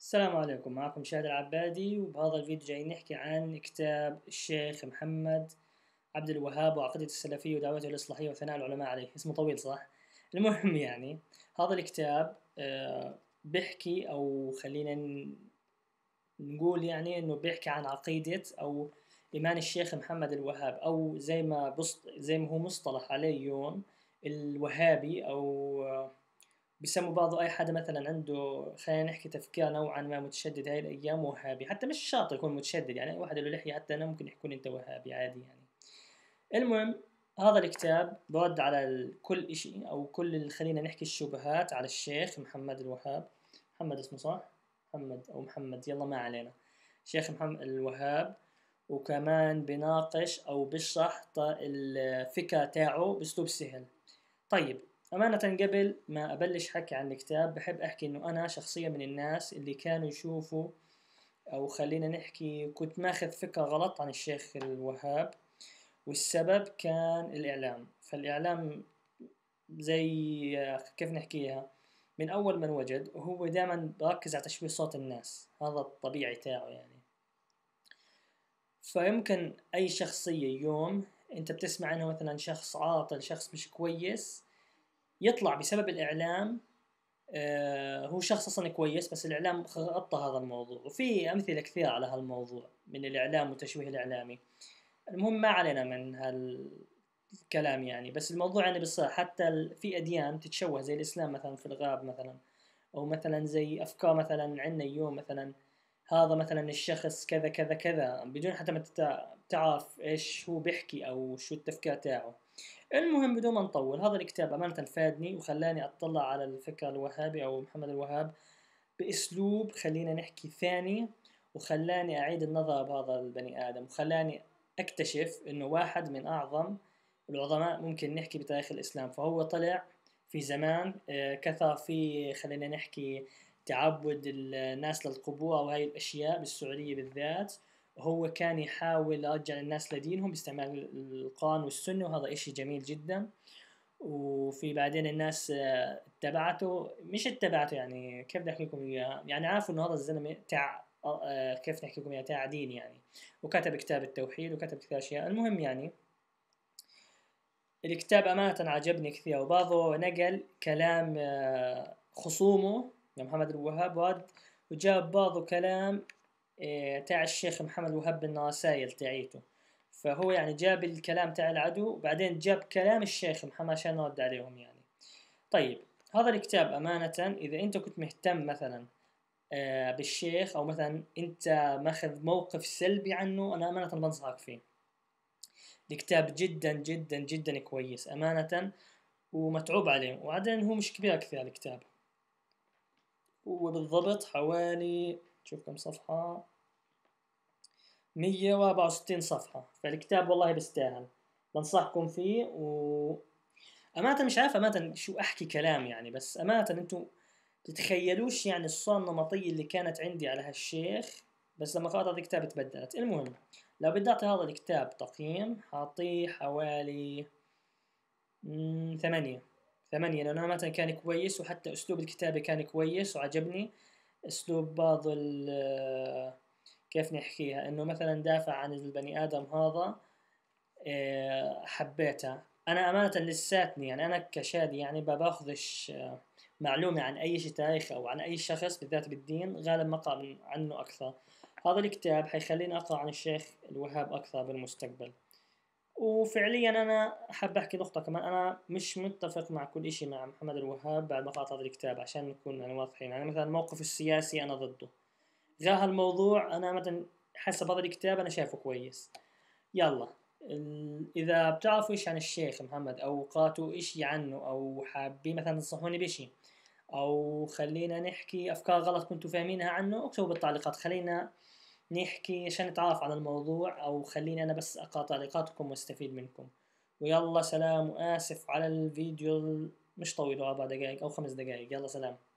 السلام عليكم معكم شاهد العبادي وبهذا الفيديو جاي نحكي عن كتاب الشيخ محمد عبد الوهاب وعقيدة السلفية ودعوته الإصلاحية وثناء العلماء عليه اسمه طويل صح؟ المهم يعني هذا الكتاب آه، بيحكي أو خلينا نقول يعني إنه بيحكي عن عقيدة أو إيمان الشيخ محمد الوهاب أو زي ما بص زي ما هو مصطلح عليه يوم الوهابي أو بيسموا بعضه اي حدا مثلا عنده خلينا نحكي تفكير نوعا ما متشدد هاي الايام وهابي حتى مش شاطر يكون متشدد يعني اي واحد له لحيه حتى انا ممكن يكون انت وهابي عادي يعني المهم هذا الكتاب برد على كل شيء او كل خلينا نحكي الشبهات على الشيخ محمد الوهاب محمد اسمه صح محمد او محمد يلا ما علينا شيخ محمد الوهاب وكمان بناقش او بشرح الفكره تاعه باسلوب سهل طيب أمانة قبل ما أبلش حكي عن الكتاب بحب أحكي إنه أنا شخصية من الناس اللي كانوا يشوفوا أو خلينا نحكي كنت ماخذ فكرة غلط عن الشيخ الوهاب والسبب كان الإعلام فالإعلام زي كيف نحكيها من أول من وجد وهو دائما بركز على تشويه صوت الناس هذا الطبيعي تاعه يعني فيمكن أي شخصية يوم أنت بتسمع أنه مثلا شخص عاطل شخص مش كويس يطلع بسبب الاعلام آه، هو شخص اصلا كويس بس الاعلام غطى هذا الموضوع وفي امثله كثيره على هالموضوع من الاعلام والتشويه الاعلامي المهم ما علينا من هالكلام يعني بس الموضوع يعني بالصراحه حتى في اديان تتشوه زي الاسلام مثلا في الغاب مثلا او مثلا زي افكار مثلا عندنا اليوم مثلا هذا مثلا الشخص كذا كذا كذا بدون حتى ما تعرف ايش هو بيحكي او شو التفكير تاعه المهم بدون ما نطول هذا الكتاب أمانة فادني وخلاني أطلع على الفكر الوهابي أو محمد الوهاب بأسلوب خلينا نحكي ثاني وخلاني أعيد النظر بهذا البني آدم وخلاني أكتشف أنه واحد من أعظم العظماء ممكن نحكي بتاريخ الإسلام فهو طلع في زمان آه، كثر في خلينا نحكي تعبد الناس للقبور وهي الأشياء بالسعودية بالذات هو كان يحاول يرجع الناس لدينهم باستعمال القرآن والسنة وهذا إشي جميل جدا وفي بعدين الناس آه، اتبعته مش اتبعته يعني كيف بدي احكي لكم اياها يعني عارفوا انه هذا الزلمه تاع آه، آه، كيف نحكي لكم اياها تاع دين يعني وكتب كتاب التوحيد وكتب كثير اشياء المهم يعني الكتاب أمانة عجبني كثير وبعضه نقل كلام خصومه لمحمد الوهاب وجاب بعضه كلام إيه، تاع الشيخ محمد وهب بن رسايل تاعيته فهو يعني جاب الكلام تاع العدو بعدين جاب كلام الشيخ محمد عشان نرد عليهم يعني طيب هذا الكتاب أمانة إذا أنت كنت مهتم مثلا آه، بالشيخ أو مثلا أنت ماخذ موقف سلبي عنه أنا أمانة بنصحك فيه الكتاب جدا جدا جدا كويس أمانة ومتعوب عليه وبعدين هو مش كبير كثير الكتاب وبالضبط حوالي شوف كم صفحة 164 صفحة فالكتاب والله بيستاهل بنصحكم فيه و أمانة مش عارف أمانة شو أحكي كلام يعني بس أمانة أنتوا تتخيلوش يعني الصورة النمطية اللي كانت عندي على هالشيخ بس لما قرأت هذا الكتاب تبدلت المهم لو بدي أعطي هذا الكتاب تقييم حاعطيه حوالي ثمانية ثمانية لأنه أمانة كان كويس وحتى أسلوب الكتابة كان كويس وعجبني اسلوب بعض ال كيف نحكيها انه مثلا دافع عن البني ادم هذا آه، حبيتها انا امانه لساتني يعني انا كشادي يعني ما باخذش معلومه عن اي شيء تاريخ او عن اي شخص بالذات بالدين غالبا ما اقرا عنه اكثر هذا الكتاب حيخليني اقرا عن الشيخ الوهاب اكثر بالمستقبل وفعليا انا حاب احكي نقطة كمان انا مش متفق مع كل اشي مع محمد الوهاب بعد ما قرأت هذا الكتاب عشان نكون يعني واضحين يعني مثلا الموقف السياسي انا ضده غا هالموضوع انا مثلا حسب هذا الكتاب انا شايفه كويس يلا اذا بتعرفوا ايش عن الشيخ محمد او قرأتوا اشي عنه او حابين مثلا تنصحوني بشي او خلينا نحكي افكار غلط كنتوا فاهمينها عنه اكتبوا بالتعليقات خلينا نحكي عشان نتعرف على الموضوع أو خليني أنا بس اقرا تعليقاتكم واستفيد منكم ويلا سلام وآسف على الفيديو مش طويل أربع دقايق أو خمس دقايق يلا سلام